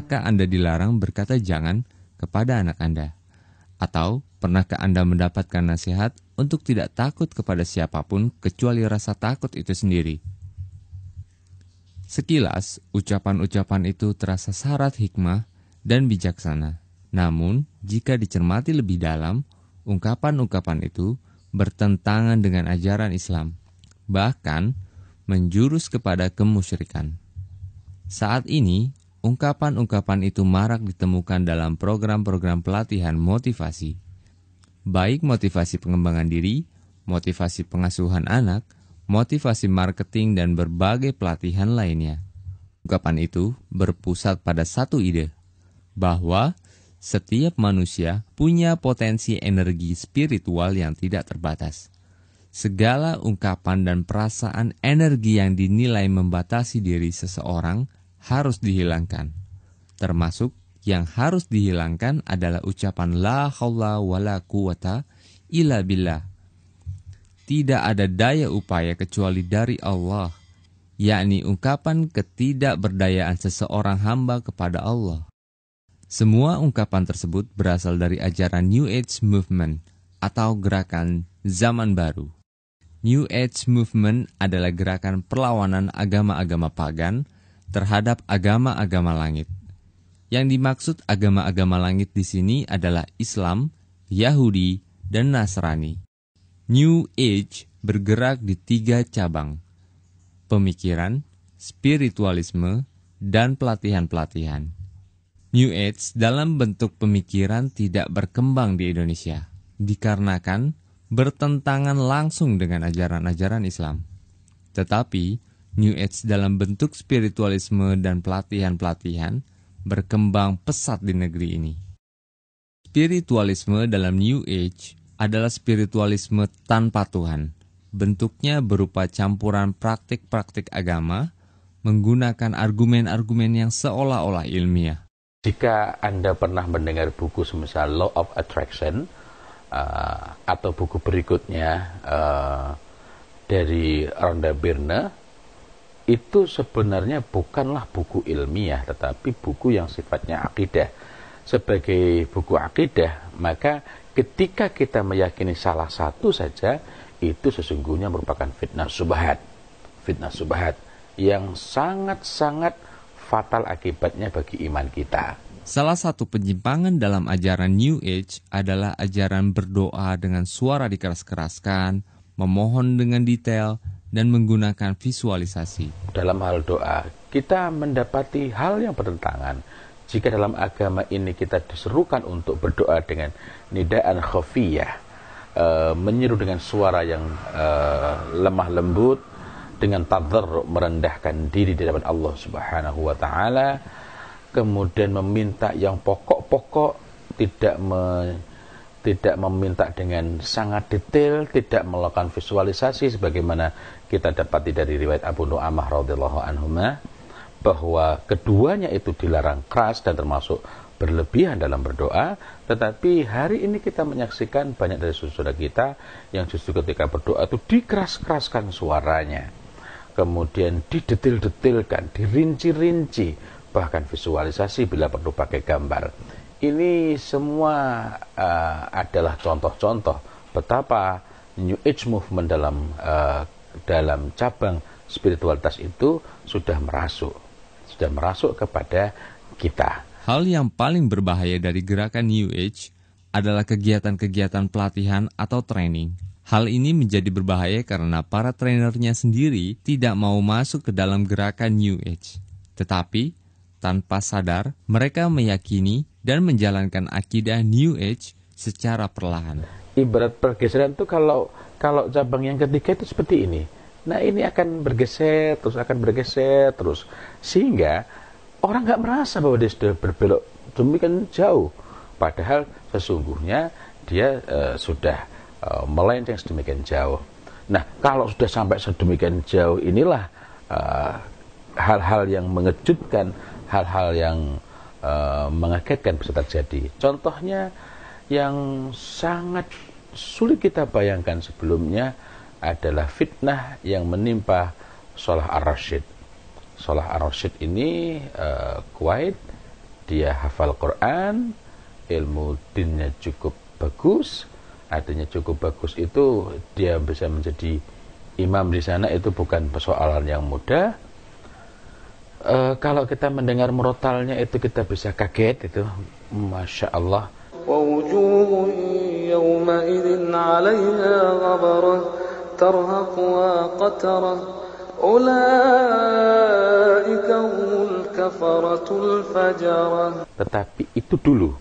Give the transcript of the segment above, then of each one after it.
Pernahkah Anda dilarang berkata jangan kepada anak Anda? Atau pernahkah Anda mendapatkan nasihat untuk tidak takut kepada siapapun kecuali rasa takut itu sendiri? Sekilas, ucapan-ucapan itu terasa syarat hikmah dan bijaksana. Namun, jika dicermati lebih dalam, ungkapan-ungkapan itu bertentangan dengan ajaran Islam, bahkan menjurus kepada kemusyrikan. Saat ini, Ungkapan-ungkapan itu marak ditemukan dalam program-program pelatihan motivasi, baik motivasi pengembangan diri, motivasi pengasuhan anak, motivasi marketing, dan berbagai pelatihan lainnya. Ungkapan itu berpusat pada satu ide, bahwa setiap manusia punya potensi energi spiritual yang tidak terbatas. Segala ungkapan dan perasaan energi yang dinilai membatasi diri seseorang harus dihilangkan. Termasuk yang harus dihilangkan adalah ucapan la haula wala quwata illa billah. Tidak ada daya upaya kecuali dari Allah, yakni ungkapan ketidakberdayaan seseorang hamba kepada Allah. Semua ungkapan tersebut berasal dari ajaran New Age Movement atau gerakan zaman baru. New Age Movement adalah gerakan perlawanan agama-agama pagan terhadap agama-agama langit. Yang dimaksud agama-agama langit di sini adalah Islam, Yahudi, dan Nasrani. New Age bergerak di tiga cabang, pemikiran, spiritualisme, dan pelatihan-pelatihan. New Age dalam bentuk pemikiran tidak berkembang di Indonesia, dikarenakan bertentangan langsung dengan ajaran-ajaran Islam. Tetapi, New Age dalam bentuk spiritualisme dan pelatihan-pelatihan berkembang pesat di negeri ini. Spiritualisme dalam New Age adalah spiritualisme tanpa Tuhan. Bentuknya berupa campuran praktik-praktik agama menggunakan argumen-argumen yang seolah-olah ilmiah. Jika Anda pernah mendengar buku semisal Law of Attraction uh, atau buku berikutnya uh, dari Rhonda Byrne, itu sebenarnya bukanlah buku ilmiah tetapi buku yang sifatnya akidah. Sebagai buku akidah, maka ketika kita meyakini salah satu saja itu sesungguhnya merupakan fitnah subhat. Fitnah subhat yang sangat-sangat fatal akibatnya bagi iman kita. Salah satu penyimpangan dalam ajaran New Age adalah ajaran berdoa dengan suara dikeras-keraskan, memohon dengan detail, dan menggunakan visualisasi. Dalam hal doa, kita mendapati hal yang bertentangan. Jika dalam agama ini kita diserukan untuk berdoa dengan nidaan khafiyah, e, menyeru dengan suara yang e, lemah lembut, dengan tadar merendahkan diri di hadapan Allah Subhanahu wa taala, kemudian meminta yang pokok-pokok, tidak me, tidak meminta dengan sangat detail, tidak melakukan visualisasi sebagaimana kita dapati dari riwayat Abu Nu'amah radhiyallahu anhuma bahwa keduanya itu dilarang keras dan termasuk berlebihan dalam berdoa tetapi hari ini kita menyaksikan banyak dari saudara kita yang justru ketika berdoa itu dikeras-keraskan suaranya kemudian didetil-detilkan dirinci-rinci bahkan visualisasi bila perlu pakai gambar ini semua uh, adalah contoh-contoh betapa New Age movement dalam uh, dalam cabang spiritualitas itu sudah merasuk, sudah merasuk kepada kita. Hal yang paling berbahaya dari gerakan New Age adalah kegiatan-kegiatan pelatihan atau training. Hal ini menjadi berbahaya karena para trainernya sendiri tidak mau masuk ke dalam gerakan New Age. Tetapi, tanpa sadar, mereka meyakini dan menjalankan akidah New Age secara perlahan ibarat pergeseran itu kalau kalau cabang yang ketiga itu seperti ini. Nah ini akan bergeser terus akan bergeser terus sehingga orang nggak merasa bahwa dia sudah berbelok demikian jauh. Padahal sesungguhnya dia e, sudah e, melenceng sedemikian jauh. Nah kalau sudah sampai sedemikian jauh inilah eh, hal-hal e, yang mengejutkan, hal-hal yang e, mengagetkan bisa terjadi. Contohnya yang sangat sulit kita bayangkan sebelumnya adalah fitnah yang menimpa Salah ar rashid Salah ar rashid ini uh, Kuwait, dia hafal Quran, ilmu dinnya cukup bagus, artinya cukup bagus itu dia bisa menjadi imam di sana itu bukan persoalan yang mudah. Uh, kalau kita mendengar merotalnya itu kita bisa kaget itu, masya Allah ووجوه يومئذ عليها غبرة ترهقها قترة أولئك هم الكفرة الفجرة tetapi itu dulu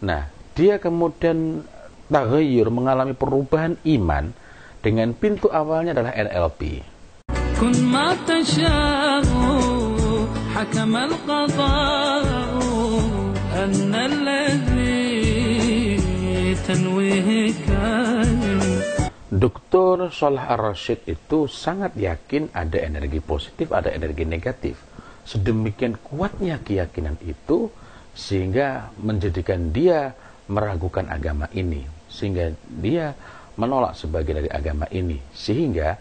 nah dia kemudian taghayur mengalami perubahan iman dengan pintu awalnya adalah NLP kun ma حكم القضاء أن الذي Dr. Salah Ar-Rashid itu sangat yakin ada energi positif, ada energi negatif. Sedemikian kuatnya keyakinan itu sehingga menjadikan dia meragukan agama ini, sehingga dia menolak sebagian dari agama ini. Sehingga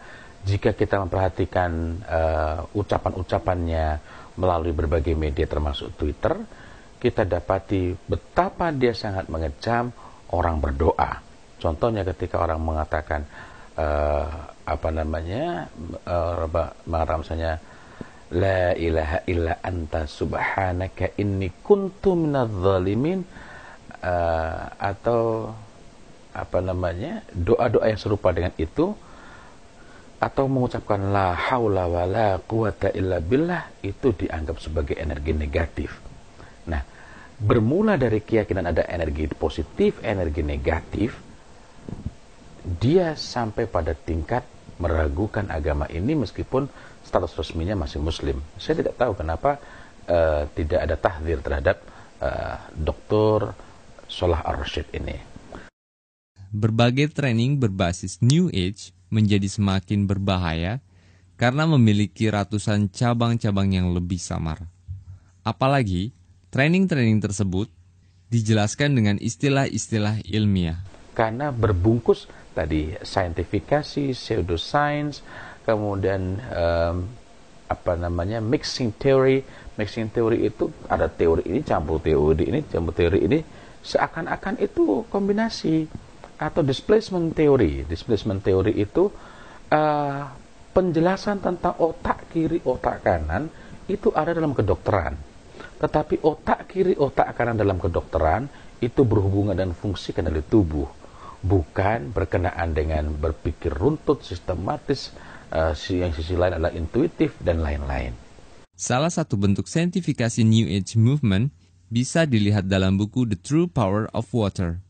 jika kita memperhatikan uh, ucapan-ucapannya melalui berbagai media termasuk Twitter, kita dapati betapa dia sangat mengecam orang berdoa. Contohnya ketika orang mengatakan uh, apa namanya uh, eh, mengatakan misalnya la ilaha illa anta subhanaka inni kuntu zalimin uh, eh, atau apa namanya doa-doa yang serupa dengan itu atau mengucapkan la haula wala quwata illa billah itu dianggap sebagai energi negatif bermula dari keyakinan ada energi positif, energi negatif, dia sampai pada tingkat meragukan agama ini meskipun status resminya masih muslim. Saya tidak tahu kenapa uh, tidak ada tahdir terhadap uh, eh, Dr. Solah Ar-Rashid ini. Berbagai training berbasis New Age menjadi semakin berbahaya karena memiliki ratusan cabang-cabang yang lebih samar. Apalagi Training-training tersebut dijelaskan dengan istilah-istilah ilmiah. Karena berbungkus tadi saintifikasi, pseudoscience, kemudian um, apa namanya mixing theory. Mixing theory itu ada teori ini campur teori ini campur teori ini seakan-akan itu kombinasi atau displacement theory. Displacement theory itu uh, penjelasan tentang otak kiri otak kanan itu ada dalam kedokteran tetapi otak kiri, otak kanan dalam kedokteran itu berhubungan dan fungsi kendali tubuh, bukan berkenaan dengan berpikir runtut, sistematis, uh, yang sisi lain adalah intuitif dan lain-lain. Salah satu bentuk saintifikasi New Age Movement bisa dilihat dalam buku The True Power of Water.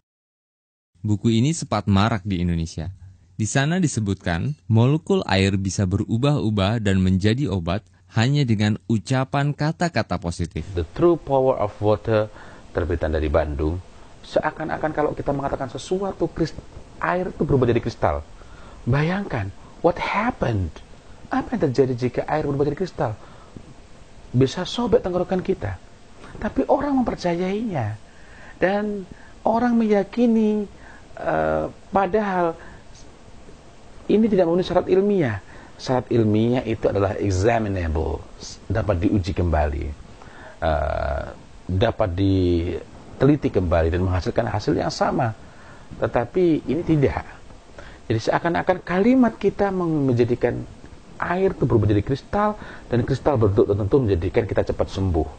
Buku ini sempat marak di Indonesia. Di sana disebutkan, molekul air bisa berubah-ubah dan menjadi obat hanya dengan ucapan kata-kata positif. The true power of water terbitan dari Bandung seakan-akan kalau kita mengatakan sesuatu air itu berubah jadi kristal. Bayangkan what happened? Apa yang terjadi jika air berubah jadi kristal? Bisa sobek tenggorokan kita. Tapi orang mempercayainya dan orang meyakini uh, padahal ini tidak memenuhi syarat ilmiah syarat ilmiah itu adalah examinable, dapat diuji kembali, uh, dapat diteliti kembali dan menghasilkan hasil yang sama. Tetapi ini tidak. Jadi seakan-akan kalimat kita menjadikan air itu berubah jadi kristal dan kristal berbentuk tertentu menjadikan kita cepat sembuh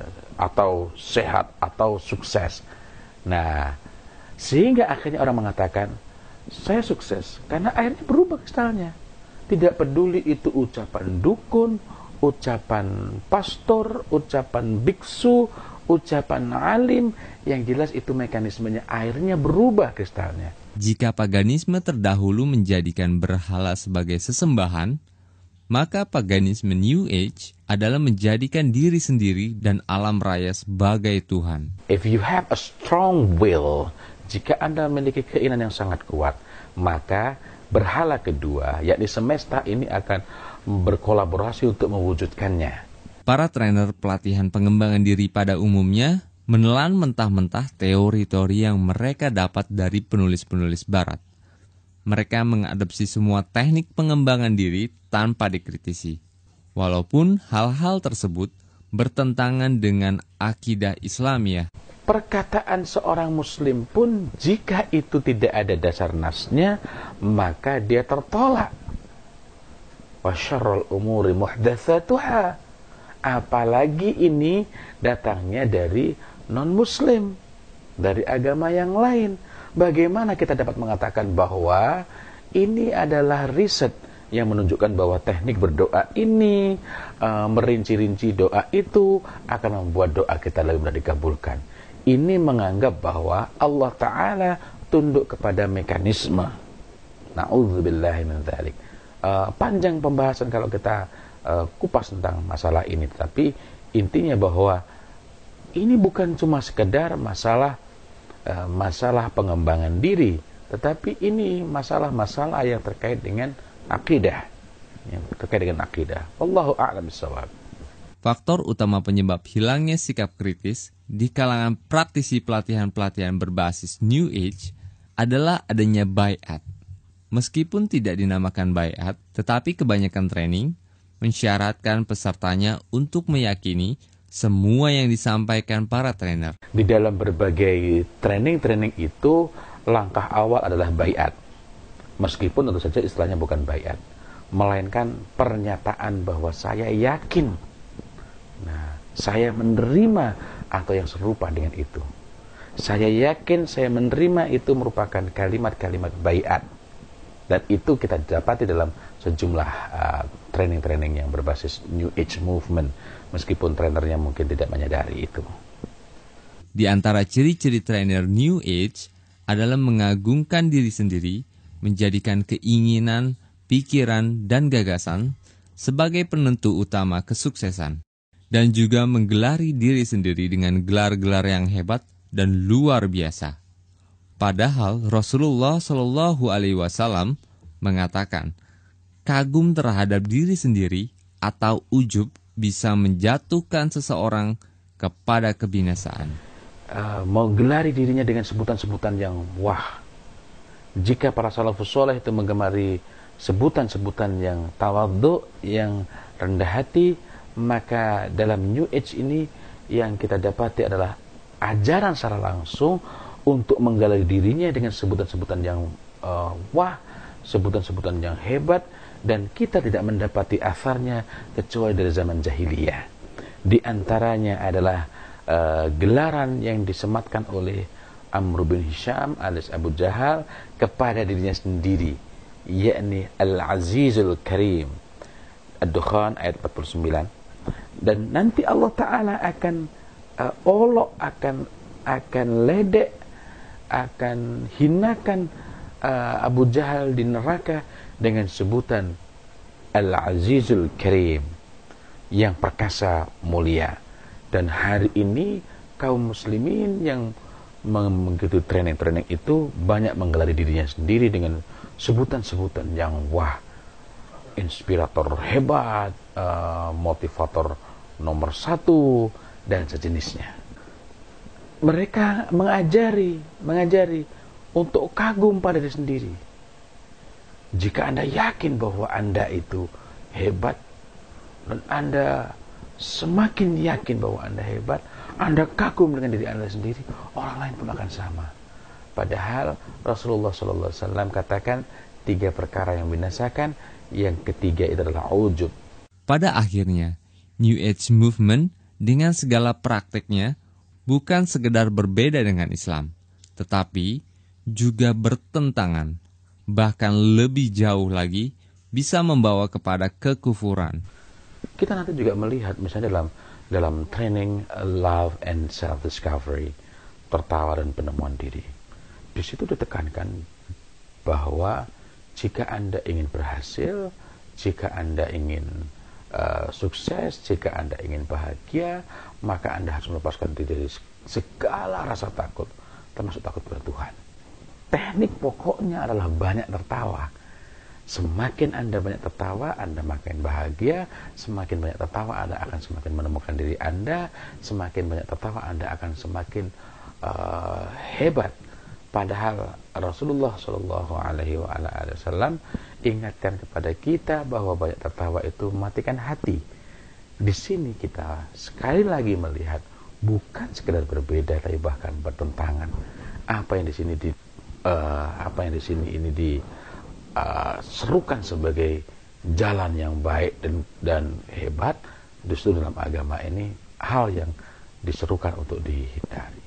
eh, atau sehat atau sukses. Nah, sehingga akhirnya orang mengatakan saya sukses karena airnya berubah kristalnya. Tidak peduli itu ucapan dukun, ucapan pastor, ucapan biksu, ucapan alim, yang jelas itu mekanismenya airnya berubah kristalnya. Jika paganisme terdahulu menjadikan berhala sebagai sesembahan, maka paganisme New Age adalah menjadikan diri sendiri dan alam raya sebagai Tuhan. If you have a strong will, jika Anda memiliki keinginan yang sangat kuat, maka berhala kedua, yakni semesta ini akan berkolaborasi untuk mewujudkannya. Para trainer pelatihan pengembangan diri pada umumnya menelan mentah-mentah teori-teori yang mereka dapat dari penulis-penulis barat. Mereka mengadopsi semua teknik pengembangan diri tanpa dikritisi. Walaupun hal-hal tersebut bertentangan dengan akidah Islamiyah perkataan seorang muslim pun jika itu tidak ada dasar nasnya maka dia tertolak wa syarrul umuri muhdatsatuha apalagi ini datangnya dari non muslim dari agama yang lain bagaimana kita dapat mengatakan bahwa ini adalah riset yang menunjukkan bahwa teknik berdoa ini e, merinci-rinci doa itu akan membuat doa kita lebih mudah dikabulkan ini menganggap bahwa Allah Ta'ala tunduk kepada mekanisme. Na'udzubillahi min dzalik. Uh, eh, panjang pembahasan kalau kita uh, kupas tentang masalah ini, tapi intinya bahwa ini bukan cuma sekedar masalah uh, masalah pengembangan diri, tetapi ini masalah-masalah yang terkait dengan akidah, yang terkait dengan akidah. Wallahu a'lam bishawab. Faktor utama penyebab hilangnya sikap kritis di kalangan praktisi pelatihan-pelatihan berbasis New Age adalah adanya bayat. Meskipun tidak dinamakan bayat, tetapi kebanyakan training mensyaratkan pesertanya untuk meyakini semua yang disampaikan para trainer. Di dalam berbagai training-training itu, langkah awal adalah bayat. Meskipun tentu saja istilahnya bukan bayat, melainkan pernyataan bahwa saya yakin Nah, saya menerima atau yang serupa dengan itu. Saya yakin saya menerima itu merupakan kalimat-kalimat bayat. Dan itu kita dapati dalam sejumlah uh, training-training yang berbasis New Age Movement. Meskipun trainernya mungkin tidak menyadari itu. Di antara ciri-ciri trainer New Age adalah mengagungkan diri sendiri, menjadikan keinginan, pikiran, dan gagasan sebagai penentu utama kesuksesan dan juga menggelari diri sendiri dengan gelar-gelar yang hebat dan luar biasa. Padahal Rasulullah Shallallahu Alaihi Wasallam mengatakan, kagum terhadap diri sendiri atau ujub bisa menjatuhkan seseorang kepada kebinasaan. Uh, eh, menggelari dirinya dengan sebutan-sebutan yang wah. Jika para salafus soleh itu menggemari sebutan-sebutan yang tawadhu, yang rendah hati, maka dalam New Age ini yang kita dapati adalah ajaran secara langsung untuk menggali dirinya dengan sebutan-sebutan yang uh, wah, sebutan-sebutan yang hebat dan kita tidak mendapati asarnya kecuali dari zaman jahiliyah. Di antaranya adalah uh, gelaran yang disematkan oleh Amr bin Hisham alias Abu Jahal kepada dirinya sendiri yakni Al-Azizul Karim Ad-Dukhan ayat 49 dan nanti Allah taala akan uh, olok akan akan ledek akan hinakan uh, Abu Jahal di neraka dengan sebutan Al-Azizul Karim yang perkasa mulia dan hari ini kaum muslimin yang mengikuti training-training itu banyak menggelar dirinya sendiri dengan sebutan-sebutan yang wah inspirator hebat Eh, motivator nomor satu dan sejenisnya. Mereka mengajari, mengajari untuk kagum pada diri sendiri. Jika Anda yakin bahwa Anda itu hebat dan Anda semakin yakin bahwa Anda hebat, Anda kagum dengan diri Anda sendiri, orang lain pun akan sama. Padahal Rasulullah Alaihi Wasallam katakan tiga perkara yang binasakan, yang ketiga itu adalah ujub, pada akhirnya, New Age Movement dengan segala prakteknya bukan sekedar berbeda dengan Islam, tetapi juga bertentangan, bahkan lebih jauh lagi bisa membawa kepada kekufuran. Kita nanti juga melihat misalnya dalam dalam training uh, love and self discovery, tertawa dan penemuan diri. Di situ ditekankan bahwa jika Anda ingin berhasil, jika Anda ingin Eh, sukses, jika Anda ingin bahagia, maka Anda harus melepaskan diri dari segala rasa takut, termasuk takut pada Tuhan. Teknik pokoknya adalah banyak tertawa. Semakin Anda banyak tertawa, Anda makin bahagia. Semakin banyak tertawa, Anda akan semakin menemukan diri Anda. Semakin banyak tertawa, Anda akan semakin uh, hebat. Padahal Rasulullah Shallallahu Alaihi Wasallam ingatkan kepada kita bahwa banyak tertawa itu mematikan hati. Di sini kita sekali lagi melihat bukan sekedar berbeda tapi bahkan bertentangan. Apa yang di sini di uh, apa yang di sini ini diserukan eh, uh, sebagai jalan yang baik dan dan hebat justru dalam agama ini hal yang diserukan untuk dihindari.